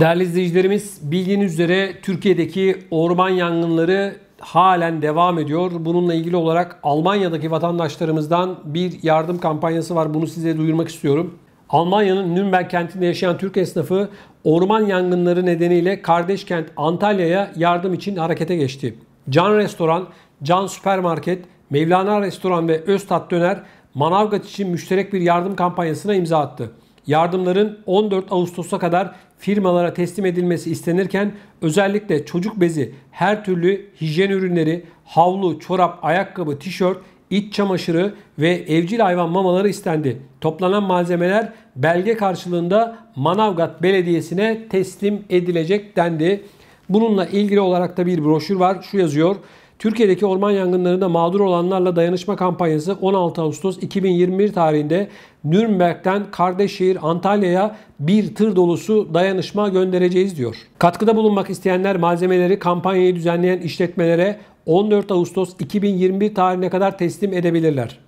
Değerli izleyicilerimiz bildiğiniz üzere Türkiye'deki orman yangınları halen devam ediyor. Bununla ilgili olarak Almanya'daki vatandaşlarımızdan bir yardım kampanyası var. Bunu size duyurmak istiyorum. Almanya'nın Nürnberg kentinde yaşayan Türk esnafı orman yangınları nedeniyle kardeş kent Antalya'ya yardım için harekete geçti. Can Restoran, Can Süpermarket, Mevlana Restoran ve Öztat Döner Manavgat için müşterek bir yardım kampanyasına imza attı. Yardımların 14 Ağustos'a kadar firmalara teslim edilmesi istenirken özellikle çocuk bezi, her türlü hijyen ürünleri, havlu, çorap, ayakkabı, tişört, iç çamaşırı ve evcil hayvan mamaları istendi. Toplanan malzemeler belge karşılığında Manavgat Belediyesi'ne teslim edilecek dendi. Bununla ilgili olarak da bir broşür var. Şu yazıyor. Türkiye'deki orman yangınlarında mağdur olanlarla dayanışma kampanyası 16 Ağustos 2021 tarihinde Nürnberg'den Kardeşşehir Antalya'ya bir tır dolusu dayanışma göndereceğiz diyor. Katkıda bulunmak isteyenler malzemeleri kampanyayı düzenleyen işletmelere 14 Ağustos 2021 tarihine kadar teslim edebilirler.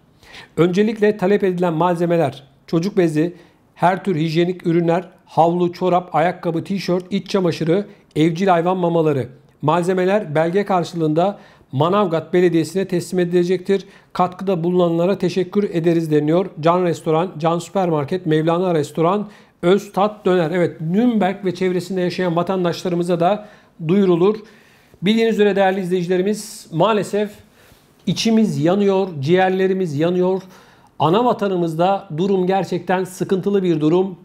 Öncelikle talep edilen malzemeler çocuk bezi, her tür hijyenik ürünler, havlu, çorap, ayakkabı, tişört, iç çamaşırı, evcil hayvan mamaları. Malzemeler belge karşılığında Manavgat Belediyesi'ne teslim edilecektir. Katkıda bulunanlara teşekkür ederiz deniyor. Can Restoran, Can Süpermarket, Mevlana Restoran, Öz Tat Döner. Evet Nürnberg ve çevresinde yaşayan vatandaşlarımıza da duyurulur. Bildiğiniz üzere değerli izleyicilerimiz maalesef içimiz yanıyor, ciğerlerimiz yanıyor. Ana vatanımızda durum gerçekten sıkıntılı bir durum.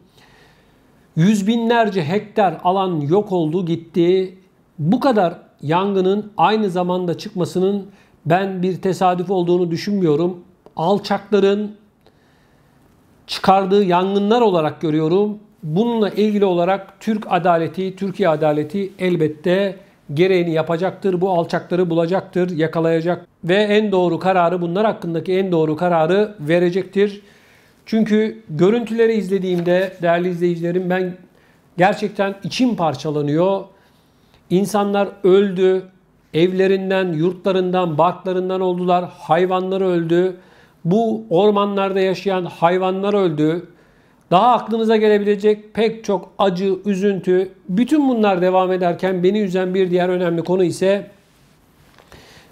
Yüz binlerce hektar alan yok oldu gitti. Bu kadar yangının aynı zamanda çıkmasının ben bir tesadüf olduğunu düşünmüyorum. Alçakların çıkardığı yangınlar olarak görüyorum. Bununla ilgili olarak Türk adaleti, Türkiye adaleti elbette gereğini yapacaktır. Bu alçakları bulacaktır, yakalayacak ve en doğru kararı bunlar hakkındaki en doğru kararı verecektir. Çünkü görüntüleri izlediğimde değerli izleyicilerim ben gerçekten içim parçalanıyor. İnsanlar öldü, evlerinden, yurtlarından, barklarından oldular, hayvanlar öldü. Bu ormanlarda yaşayan hayvanlar öldü. Daha aklınıza gelebilecek pek çok acı, üzüntü, bütün bunlar devam ederken beni üzen bir diğer önemli konu ise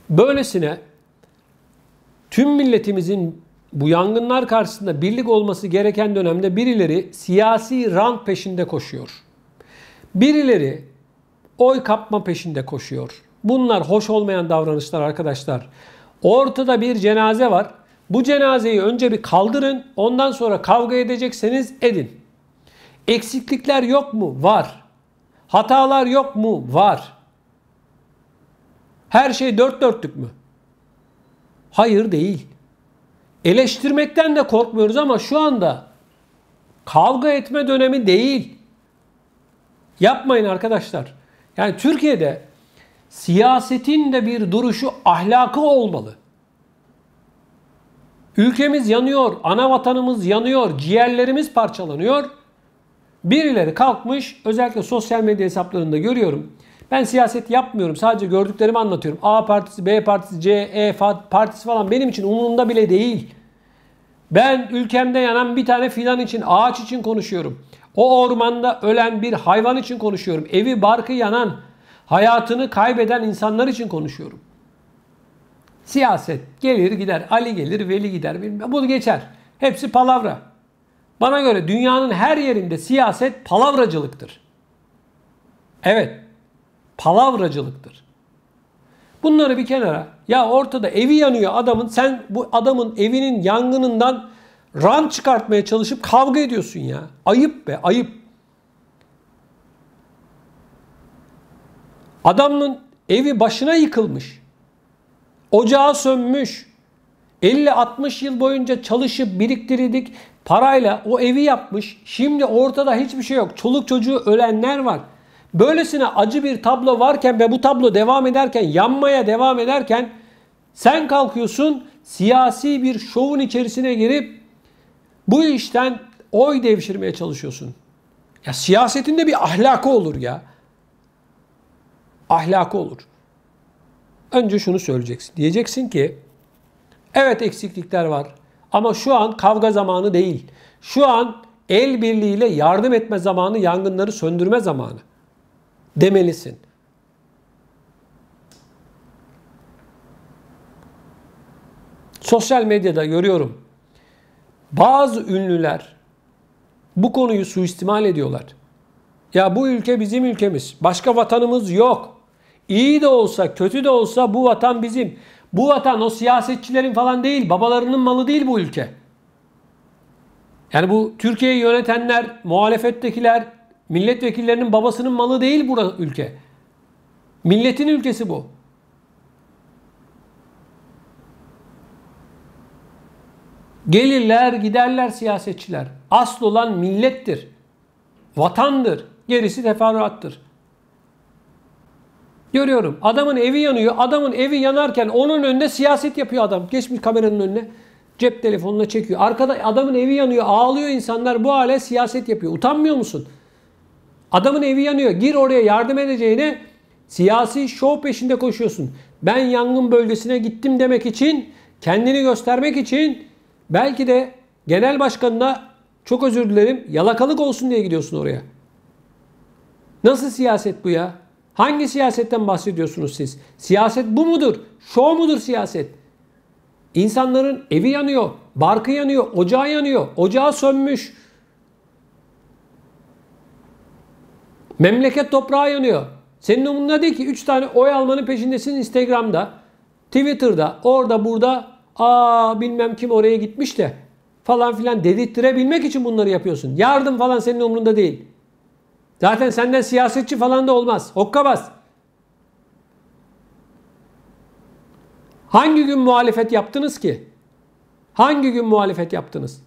böylesine tüm milletimizin bu yangınlar karşısında birlik olması gereken dönemde birileri siyasi rant peşinde koşuyor. Birileri oy kapma peşinde koşuyor. Bunlar hoş olmayan davranışlar arkadaşlar. Ortada bir cenaze var. Bu cenazeyi önce bir kaldırın. Ondan sonra kavga edecekseniz edin. Eksiklikler yok mu? Var. Hatalar yok mu? Var. Her şey dört dörtlük mü? Hayır değil. Eleştirmekten de korkmuyoruz ama şu anda kavga etme dönemi değil. Yapmayın arkadaşlar. Yani Türkiye'de siyasetin de bir duruşu ahlakı olmalı. Ülkemiz yanıyor, ana vatanımız yanıyor, ciğerlerimiz parçalanıyor. Birileri kalkmış, özellikle sosyal medya hesaplarında görüyorum. Ben siyaset yapmıyorum, sadece gördüklerimi anlatıyorum. A partisi, B partisi, C, E partisi falan benim için umurumda bile değil. Ben ülkemde yanan bir tane filan için, ağaç için konuşuyorum. O ormanda ölen bir hayvan için konuşuyorum. Evi barkı yanan, hayatını kaybeden insanlar için konuşuyorum. Siyaset gelir gider, Ali gelir, Veli gider, bilmem. bu geçer. Hepsi palavra. Bana göre dünyanın her yerinde siyaset palavracılıktır. Evet, palavracılıktır. Bunları bir kenara. Ya ortada evi yanıyor adamın. Sen bu adamın evinin yangınından rant çıkartmaya çalışıp kavga ediyorsun ya. Ayıp be ayıp. Adamın evi başına yıkılmış. Ocağı sönmüş. 50-60 yıl boyunca çalışıp biriktirdik. Parayla o evi yapmış. Şimdi ortada hiçbir şey yok. Çoluk çocuğu ölenler var. Böylesine acı bir tablo varken ve bu tablo devam ederken, yanmaya devam ederken sen kalkıyorsun siyasi bir şovun içerisine girip bu işten oy devşirmeye çalışıyorsun. Ya siyasetinde bir ahlakı olur ya. Ahlakı olur. Önce şunu söyleyeceksin. Diyeceksin ki evet eksiklikler var ama şu an kavga zamanı değil. Şu an el birliğiyle yardım etme zamanı, yangınları söndürme zamanı demelisin. Sosyal medyada görüyorum bazı ünlüler bu konuyu suistimal ediyorlar. Ya bu ülke bizim ülkemiz. Başka vatanımız yok. İyi de olsa, kötü de olsa bu vatan bizim. Bu vatan o siyasetçilerin falan değil, babalarının malı değil bu ülke. Yani bu Türkiye'yi yönetenler, muhalefettekiler, milletvekillerinin babasının malı değil bu ülke. Milletin ülkesi bu. Gelirler giderler siyasetçiler. Asıl olan millettir. Vatandır. Gerisi teferruattır. Görüyorum. Adamın evi yanıyor. Adamın evi yanarken onun önünde siyaset yapıyor adam. Geçmiş kameranın önüne. Cep telefonuna çekiyor. Arkada adamın evi yanıyor. Ağlıyor insanlar. Bu hale siyaset yapıyor. Utanmıyor musun? Adamın evi yanıyor. Gir oraya yardım edeceğine siyasi şov peşinde koşuyorsun. Ben yangın bölgesine gittim demek için, kendini göstermek için Belki de genel başkanına çok özür dilerim yalakalık olsun diye gidiyorsun oraya. Nasıl siyaset bu ya? Hangi siyasetten bahsediyorsunuz siz? Siyaset bu mudur? Şov mudur siyaset? İnsanların evi yanıyor, barkı yanıyor, ocağı yanıyor, ocağı sönmüş. Memleket toprağı yanıyor. Senin umurunda değil ki 3 tane oy almanın peşindesin Instagram'da, Twitter'da, orada burada Aa bilmem kim oraya gitmiş de falan filan dedirttirebilmek için bunları yapıyorsun. Yardım falan senin umrunda değil. Zaten senden siyasetçi falan da olmaz. Hokkabaz. Hangi gün muhalefet yaptınız ki? Hangi gün muhalefet yaptınız?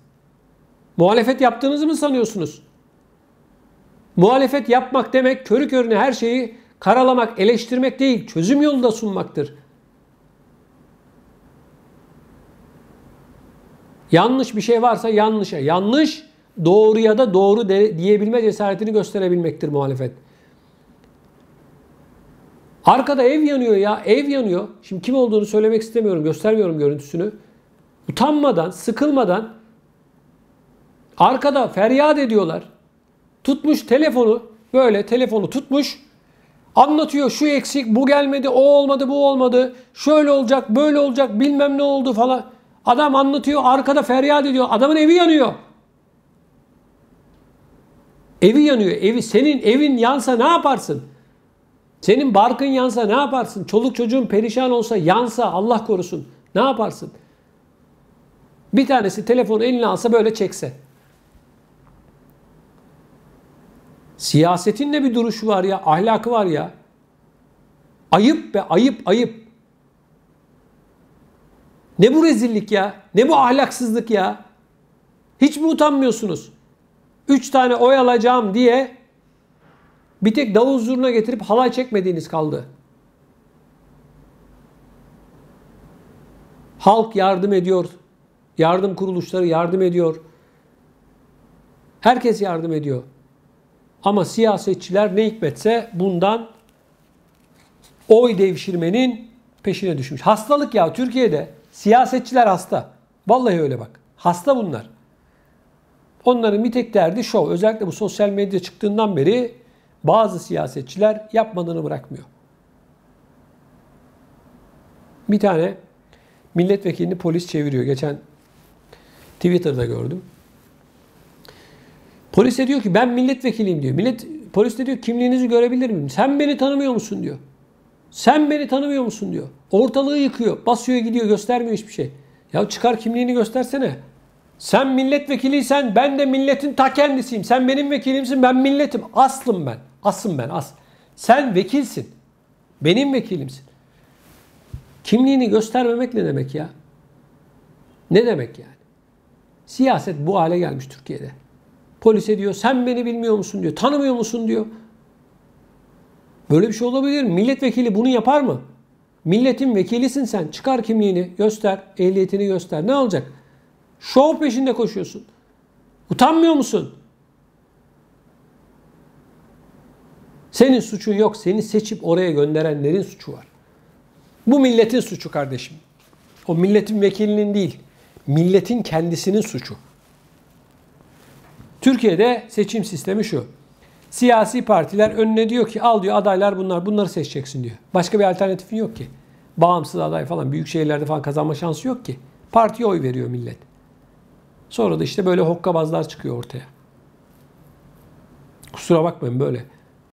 Muhalefet yaptığınızı mı sanıyorsunuz? Muhalefet yapmak demek körü körüne her şeyi karalamak, eleştirmek değil, çözüm yolu da sunmaktır. Yanlış bir şey varsa yanlışa yanlış, doğruya da doğru de, diyebilme cesaretini gösterebilmektir muhalefet. Arkada ev yanıyor ya, ev yanıyor. Şimdi kim olduğunu söylemek istemiyorum, göstermiyorum görüntüsünü. Utanmadan, sıkılmadan arkada feryat ediyorlar. Tutmuş telefonu, böyle telefonu tutmuş. Anlatıyor şu eksik, bu gelmedi, o olmadı, bu olmadı. Şöyle olacak, böyle olacak, bilmem ne oldu falan. Adam anlatıyor arkada feryat ediyor. Adamın evi yanıyor. Evi yanıyor. Evi senin evin yansa ne yaparsın? Senin barkın yansa ne yaparsın? Çoluk çocuğun perişan olsa yansa Allah korusun. Ne yaparsın? Bir tanesi telefonu eline alsa böyle çekse. Siyasetin de bir duruşu var ya, ahlakı var ya. Ayıp be ayıp ayıp. Ne bu rezillik ya? Ne bu ahlaksızlık ya? Hiç mi utanmıyorsunuz? Üç tane oy alacağım diye bir tek davul zurna getirip halay çekmediğiniz kaldı. Halk yardım ediyor. Yardım kuruluşları yardım ediyor. Herkes yardım ediyor. Ama siyasetçiler ne hikmetse bundan oy devşirmenin peşine düşmüş. Hastalık ya Türkiye'de Siyasetçiler hasta. Vallahi öyle bak. Hasta bunlar. Onların bir tek derdi şov. Özellikle bu sosyal medya çıktığından beri bazı siyasetçiler yapmadığını bırakmıyor. Bir tane milletvekilini polis çeviriyor. Geçen Twitter'da gördüm. Polis de diyor ki ben milletvekiliyim diyor. Millet polis de diyor kimliğinizi görebilir miyim? Sen beni tanımıyor musun diyor. Sen beni tanımıyor musun diyor. Ortalığı yıkıyor. Basıyor gidiyor göstermiyor hiçbir şey. Ya çıkar kimliğini göstersene. Sen milletvekiliysen ben de milletin ta kendisiyim. Sen benim vekilimsin ben milletim. Aslım ben. Asım ben as. Sen vekilsin. Benim vekilimsin. Kimliğini göstermemek ne demek ya? Ne demek yani? Siyaset bu hale gelmiş Türkiye'de. Polise diyor sen beni bilmiyor musun diyor. Tanımıyor musun diyor. Böyle bir şey olabilir mi? Milletvekili bunu yapar mı? Milletin vekilisin sen. Çıkar kimliğini göster, ehliyetini göster. Ne olacak? Şov peşinde koşuyorsun. Utanmıyor musun? Senin suçun yok. Seni seçip oraya gönderenlerin suçu var. Bu milletin suçu kardeşim. O milletin vekilinin değil. Milletin kendisinin suçu. Türkiye'de seçim sistemi şu. Siyasi partiler önüne diyor ki al diyor adaylar bunlar bunları seçeceksin diyor. Başka bir alternatifin yok ki. Bağımsız aday falan büyük şehirlerde falan kazanma şansı yok ki. Partiye oy veriyor millet. Sonra da işte böyle hokkabazlar çıkıyor ortaya. Kusura bakmayın böyle.